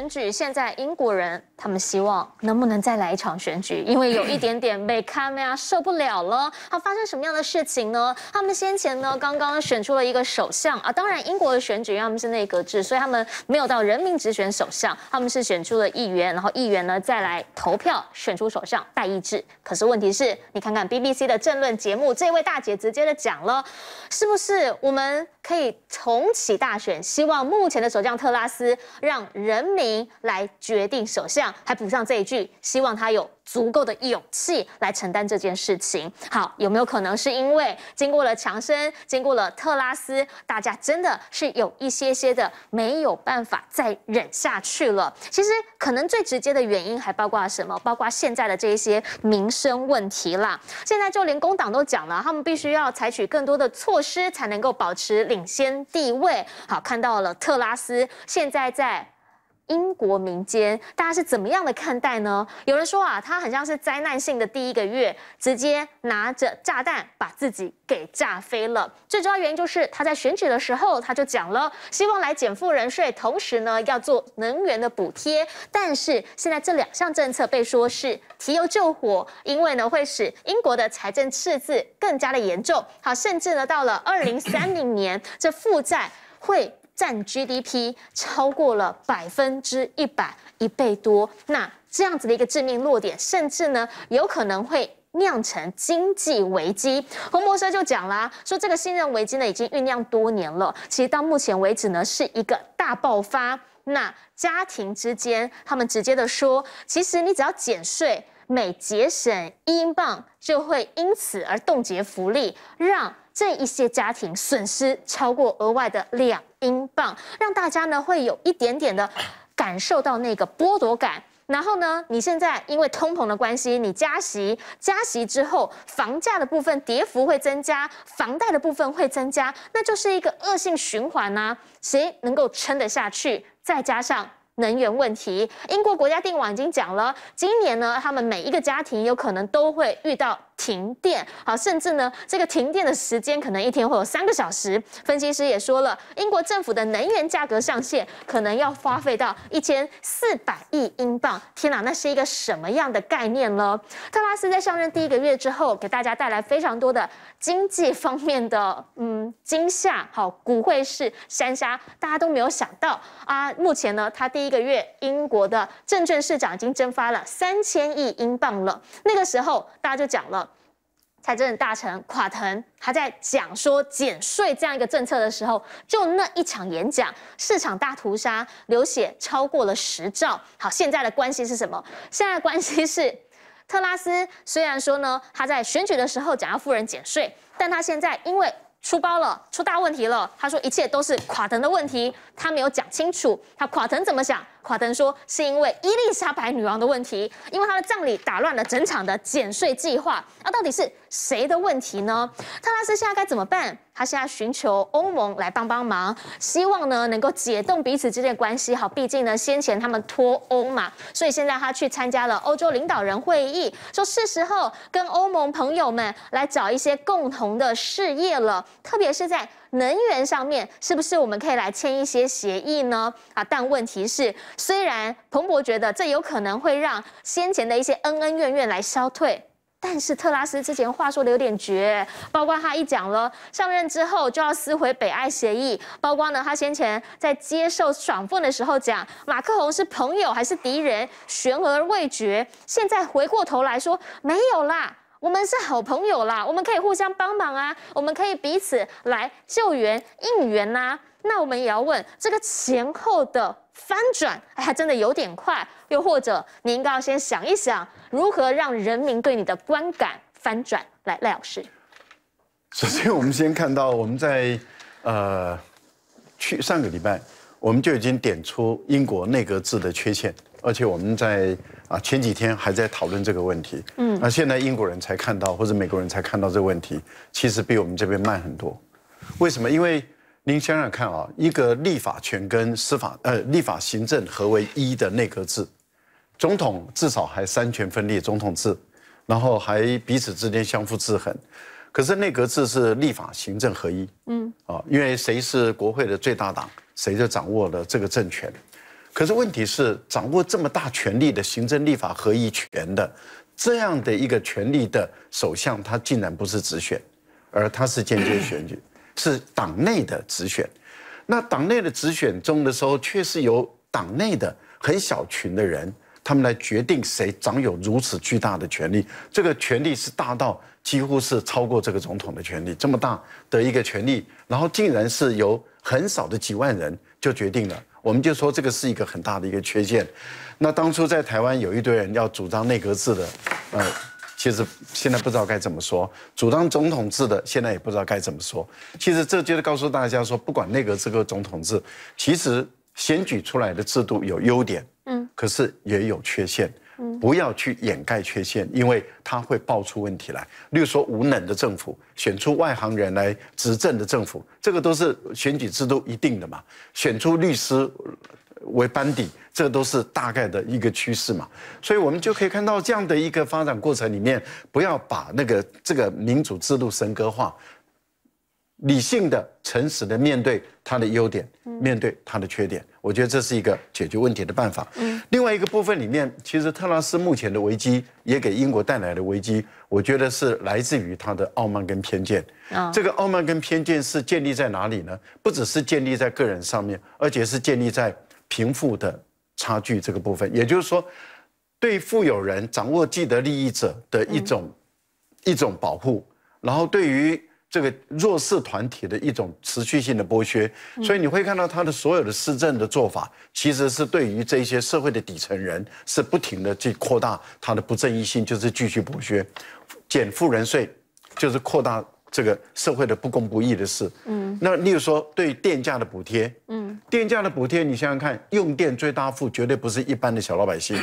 选举现在英国人他们希望能不能再来一场选举，因为有一点点被卡梅尔受不了了。他发生什么样的事情呢？他们先前呢刚刚选出了一个首相啊，当然英国的选举他们是内阁制，所以他们没有到人民直选首相，他们是选出了议员，然后议员呢再来投票选出首相代议制。可是问题是你看看 BBC 的政论节目，这位大姐直接的讲了，是不是我们可以重启大选？希望目前的首相特拉斯让人民。来决定首相，还补上这一句，希望他有足够的勇气来承担这件事情。好，有没有可能是因为经过了强生，经过了特拉斯，大家真的是有一些些的没有办法再忍下去了？其实，可能最直接的原因还包括什么？包括现在的这一些民生问题啦。现在就连工党都讲了，他们必须要采取更多的措施，才能够保持领先地位。好，看到了特拉斯现在在。英国民间大家是怎么样的看待呢？有人说啊，他很像是灾难性的第一个月，直接拿着炸弹把自己给炸飞了。最主要原因就是他在选举的时候他就讲了，希望来减负人税，同时呢要做能源的补贴。但是现在这两项政策被说是提油救火，因为呢会使英国的财政赤字更加的严重。好，甚至呢到了二零三零年，这负债会。占 GDP 超过了百分之一百一倍多，那这样子的一个致命弱点，甚至呢有可能会酿成经济危机。洪博士就讲啦，说这个信任危机呢已经酝酿多年了，其实到目前为止呢是一个大爆发。那家庭之间，他们直接的说，其实你只要减税。每节省一英镑，就会因此而冻结福利，让这一些家庭损失超过额外的两英镑，让大家呢会有一点点的感受到那个剥夺感。然后呢，你现在因为通膨的关系，你加息，加息之后，房价的部分跌幅会增加，房贷的部分会增加，那就是一个恶性循环啊！谁能够撑得下去？再加上。能源问题，英国国家电网已经讲了，今年呢，他们每一个家庭有可能都会遇到。停电好，甚至呢，这个停电的时间可能一天会有三个小时。分析师也说了，英国政府的能源价格上限可能要花费到一千四百亿英镑。天哪，那是一个什么样的概念呢？特拉斯在上任第一个月之后，给大家带来非常多的经济方面的嗯惊吓。好，股会是山沙，大家都没有想到啊。目前呢，他第一个月英国的证券市场已经蒸发了三千亿英镑了。那个时候大家就讲了。财政大臣垮腾，他在讲说减税这样一个政策的时候，就那一场演讲，市场大屠杀，流血超过了十兆。好，现在的关系是什么？现在的关系是，特拉斯虽然说呢，他在选举的时候讲要富人减税，但他现在因为出包了，出大问题了。他说一切都是垮腾的问题，他没有讲清楚，他垮腾怎么想？华登说：“是因为伊丽莎白女王的问题，因为她的葬礼打乱了整场的减税计划。啊，到底是谁的问题呢？特拉斯现在该怎么办？他现在寻求欧盟来帮帮忙，希望呢能够解冻彼此之间的关系。好，毕竟呢先前他们脱欧嘛，所以现在他去参加了欧洲领导人会议，说是时候跟欧盟朋友们来找一些共同的事业了，特别是在。”能源上面是不是我们可以来签一些协议呢？啊，但问题是，虽然彭博觉得这有可能会让先前的一些恩恩怨怨来消退，但是特拉斯之前话说的有点绝，包括他一讲了上任之后就要撕毁北爱协议，包括呢他先前在接受爽访的时候讲马克龙是朋友还是敌人悬而未决，现在回过头来说没有啦。我们是好朋友啦，我们可以互相帮忙啊，我们可以彼此来救援、应援呐。那我们也要问这个前后的翻转，哎，真的有点快。又或者，你应该要先想一想，如何让人民对你的观感翻转？来，赖老师。首先，我们先看到，我们在呃，去上个礼拜，我们就已经点出英国内阁制的缺陷。而且我们在啊前几天还在讨论这个问题，嗯，那现在英国人才看到或者美国人才看到这个问题，其实比我们这边慢很多。为什么？因为您想想看啊，一个立法权跟司法呃立法行政合为一的内阁制，总统至少还三权分立总统制，然后还彼此之间相互制衡。可是内阁制是立法行政合一，嗯，啊，因为谁是国会的最大党，谁就掌握了这个政权。可是问题是，掌握这么大权力的行政立法合一权的这样的一个权力的首相，他竟然不是直选，而他是间接选举，是党内的直选。那党内的直选中的时候，却是由党内的很小群的人，他们来决定谁掌有如此巨大的权力。这个权力是大到几乎是超过这个总统的权力，这么大的一个权力，然后竟然是由很少的几万人就决定了。我们就说这个是一个很大的一个缺陷。那当初在台湾有一堆人要主张内阁制的，呃，其实现在不知道该怎么说；主张总统制的，现在也不知道该怎么说。其实这就是告诉大家说，不管内阁制和总统制，其实选举出来的制度有优点，嗯，可是也有缺陷。不要去掩盖缺陷，因为它会爆出问题来。例如说，无能的政府选出外行人来执政的政府，这个都是选举制度一定的嘛。选出律师为班底，这个都是大概的一个趋势嘛。所以我们就可以看到这样的一个发展过程里面，不要把那个这个民主制度神格化。理性的、诚实的面对他的优点，面对他的缺点，我觉得这是一个解决问题的办法。另外一个部分里面，其实特拉斯目前的危机也给英国带来的危机，我觉得是来自于他的傲慢跟偏见。这个傲慢跟偏见是建立在哪里呢？不只是建立在个人上面，而且是建立在贫富的差距这个部分。也就是说，对富有人、掌握既得利益者的一种一种保护，然后对于。这个弱势团体的一种持续性的剥削，所以你会看到他的所有的施政的做法，其实是对于这些社会的底层人是不停的去扩大他的不正义性，就是继续剥削，减富人税，就是扩大这个社会的不公不义的事。嗯，那例如说对电价的补贴，嗯，电价的补贴，你想想看，用电最大户绝对不是一般的小老百姓，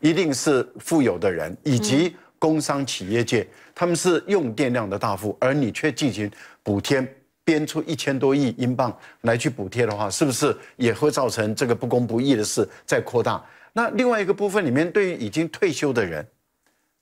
一定是富有的人以及。工商企业界，他们是用电量的大户，而你却进行补贴，编出一千多亿英镑来去补贴的话，是不是也会造成这个不公不义的事在扩大？那另外一个部分里面，对于已经退休的人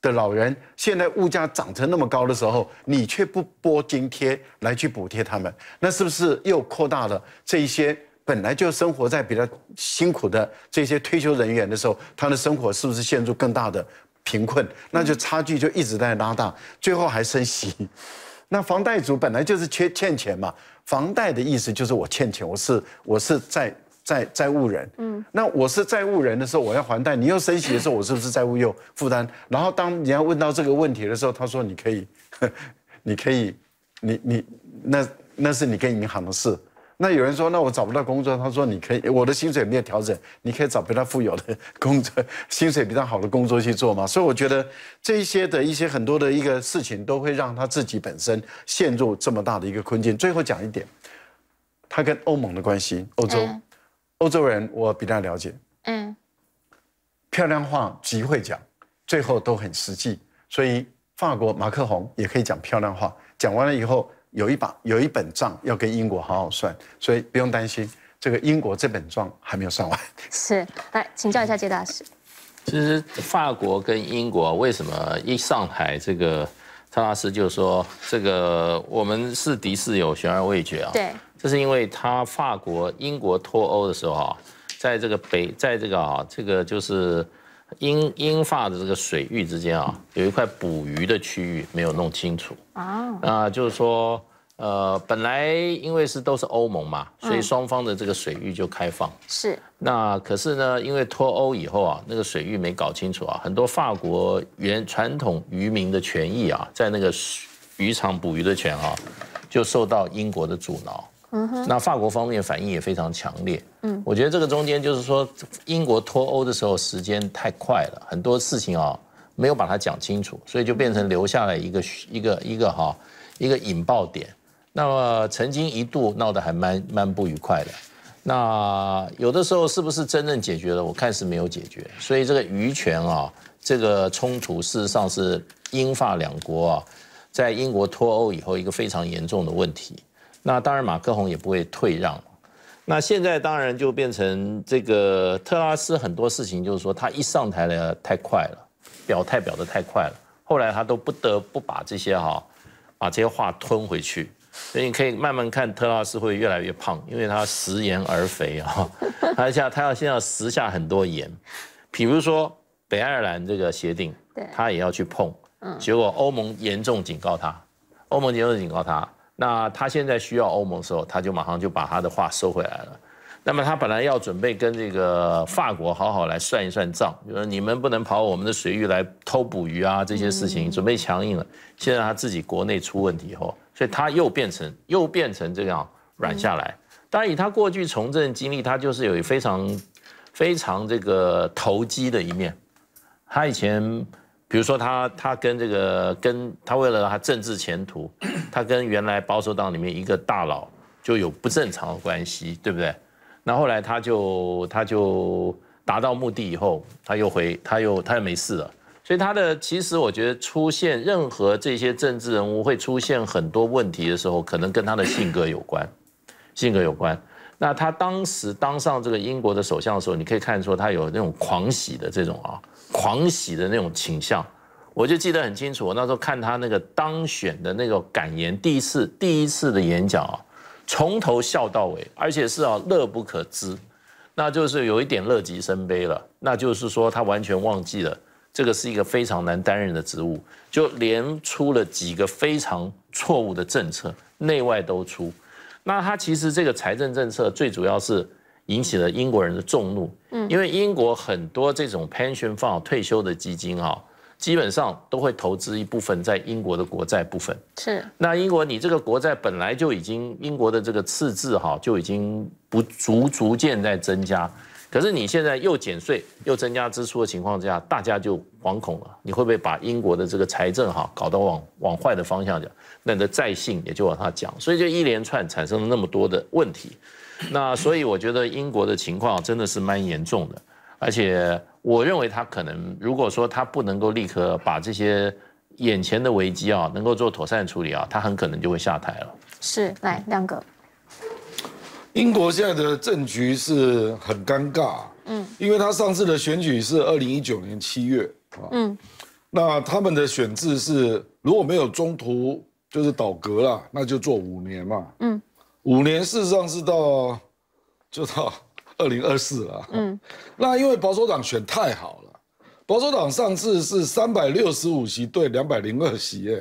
的老人，现在物价涨成那么高的时候，你却不拨津贴来去补贴他们，那是不是又扩大了这一些本来就生活在比较辛苦的这些退休人员的时候，他的生活是不是陷入更大的？贫困，那就差距就一直在拉大，最后还升息。那房贷族本来就是缺欠钱嘛，房贷的意思就是我欠钱，我是我是债债债务人。嗯，那我是债务人的时候，我要还贷，你又升息的时候，我是不是债务又负担？然后当人家问到这个问题的时候，他说你可以，你可以，你你那那是你跟银行的事。那有人说，那我找不到工作。他说：“你可以，我的薪水没有调整，你可以找比较富有的工作，薪水比较好的工作去做嘛。所以我觉得这一些的一些很多的一个事情，都会让他自己本身陷入这么大的一个困境。最后讲一点，他跟欧盟的关系，欧洲，欧洲人我比较了解。嗯，漂亮话极会讲，最后都很实际。所以法国马克宏也可以讲漂亮话，讲完了以后。有一把有一本账要跟英国好好算，所以不用担心这个英国这本账还没有算完。是，来请教一下杰大师。其实法国跟英国为什么一上台，这个特拉斯就说这个我们是敌是友，悬而未决啊？对，这是因为他法国英国脱欧的时候啊，在这个北在这个啊这个就是。英英法的这个水域之间啊，有一块捕鱼的区域没有弄清楚啊。那就是说，呃，本来因为是都是欧盟嘛，所以双方的这个水域就开放。是。那可是呢，因为脱欧以后啊，那个水域没搞清楚啊，很多法国原传统渔民的权益啊，在那个渔场捕鱼的权啊，就受到英国的阻挠。那法国方面反应也非常强烈。嗯，我觉得这个中间就是说，英国脱欧的时候时间太快了，很多事情啊没有把它讲清楚，所以就变成留下来一个一个一个哈一个引爆点。那么曾经一度闹得还蛮蛮不愉快的，那有的时候是不是真正解决了？我看是没有解决。所以这个渔权啊，这个冲突事实上是英法两国啊，在英国脱欧以后一个非常严重的问题。那当然，马克龙也不会退让。那现在当然就变成这个特拉斯很多事情，就是说他一上台了太快了，表态表得太快了，后来他都不得不把这些哈，把这些话吞回去。所以你可以慢慢看特拉斯会越来越胖，因为他食盐而肥啊。他现在他要先要食下很多盐，比如说北爱尔兰这个协定，他也要去碰，结果欧盟严重警告他，欧盟严重警告他。那他现在需要欧盟的时候，他就马上就把他的话收回来了。那么他本来要准备跟这个法国好好来算一算账，就是你们不能跑我们的水域来偷捕鱼啊，这些事情准备强硬了。现在他自己国内出问题以后，所以他又变成又变成这样软下来。当然，以他过去从政经历，他就是有非常非常这个投机的一面。他以前。比如说，他他跟这个跟他为了他政治前途，他跟原来保守党里面一个大佬就有不正常的关系，对不对？那后来他就他就达到目的以后，他又回他又他又没事了。所以他的其实我觉得出现任何这些政治人物会出现很多问题的时候，可能跟他的性格有关，性格有关。那他当时当上这个英国的首相的时候，你可以看出他有那种狂喜的这种啊，狂喜的那种倾向。我就记得很清楚，我那时候看他那个当选的那个感言，第一次第一次的演讲啊，从头笑到尾，而且是啊乐不可支，那就是有一点乐极生悲了。那就是说他完全忘记了这个是一个非常难担任的职务，就连出了几个非常错误的政策，内外都出。那它其实这个财政政策最主要是引起了英国人的众怒，嗯，因为英国很多这种 pension fund 退休的基金啊，基本上都会投资一部分在英国的国债部分。是。那英国你这个国债本来就已经，英国的这个赤字哈就已经不逐逐渐在增加。可是你现在又减税又增加支出的情况下，大家就惶恐了。你会不会把英国的这个财政哈搞到往往坏的方向讲，那的债信也就往下讲，所以就一连串产生了那么多的问题。那所以我觉得英国的情况真的是蛮严重的，而且我认为他可能如果说他不能够立刻把这些眼前的危机啊能够做妥善处理啊，他很可能就会下台了。是，来亮哥。英国现在的政局是很尴尬，嗯，因为他上次的选举是二零一九年七月啊，嗯，那他们的选制是如果没有中途就是倒阁了，那就做五年嘛，嗯，五年事实上是到就到二零二四了，嗯，那因为保守党选太好了，保守党上次是三百六十五席对两百零二席，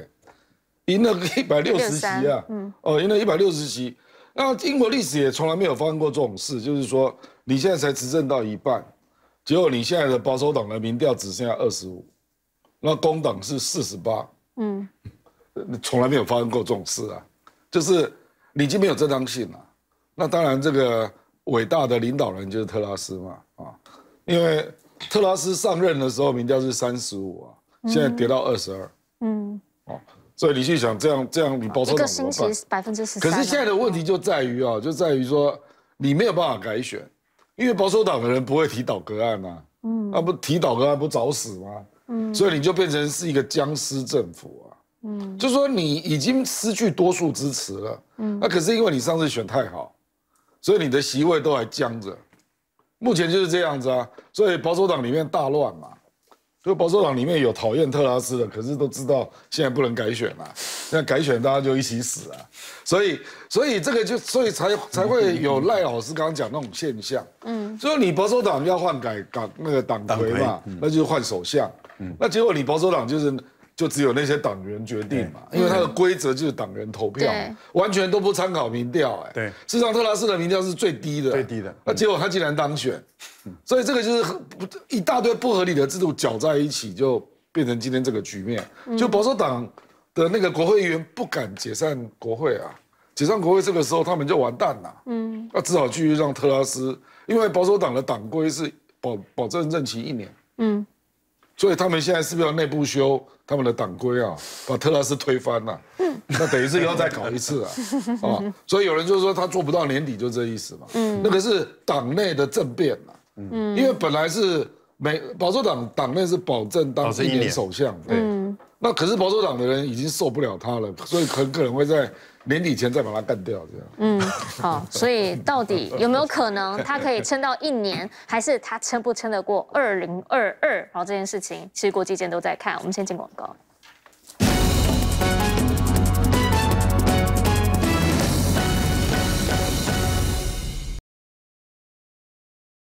赢了个一百六十席啊，嗯，哦，赢了一百六十席。那英国历史也从来没有发生过这种事，就是说你现在才执政到一半，结果你现在的保守党的民调只剩下二十五，那工党是四十八，嗯，从来没有发生过这种事啊，就是你已经没有正当性了。那当然，这个伟大的领导人就是特拉斯嘛，啊，因为特拉斯上任的时候民调是三十五啊，现在跌到二十二，嗯，哦。所以你去想，这样这样，你保守党怎么办？百分之十可是现在的问题就在于啊，就在于说你没有办法改选，因为保守党的人不会提倒戈案呐。嗯，那不提倒戈案不找死吗？嗯，所以你就变成是一个僵尸政府啊。嗯，就是说你已经失去多数支持了。嗯，那可是因为你上次选太好，所以你的席位都还僵着。目前就是这样子啊，所以保守党里面大乱嘛。就保守党里面有讨厌特拉斯的，可是都知道现在不能改选啊，那改选大家就一起死啊，所以所以这个就所以才才会有赖老师刚刚讲那种现象，嗯，所以你保守党要换改党那个党魁嘛，那就换首相，那结果你保守党就是。就只有那些党员决定嘛，因为他的规则就是党员投票，完全都不参考民调。哎，对，事实上特拉斯的民调是最低的，最低的。那结果他竟然当选，所以这个就是一大堆不合理的制度搅在一起，就变成今天这个局面。就保守党的那个国会议员不敢解散国会啊，解散国会这个时候他们就完蛋了。嗯，那只好继续让特拉斯，因为保守党的党规是保保证任期一年。嗯，所以他们现在是不是要内部修？他们的党规啊，把特拉斯推翻了，那等于是又要再搞一次啊，啊，所以有人就说他做不到年底，就这意思嘛。嗯，那个是党内的政变啊。嗯，因为本来是美保守党党内是保证当一年首相，对，那可是保守党的人已经受不了他了，所以很可能会在。年底前再把它干掉，这样。嗯，好，所以到底有没有可能他可以撑到一年，还是他撑不撑得过二零二二？然后这件事情，其实国际间都在看。我们先进广告。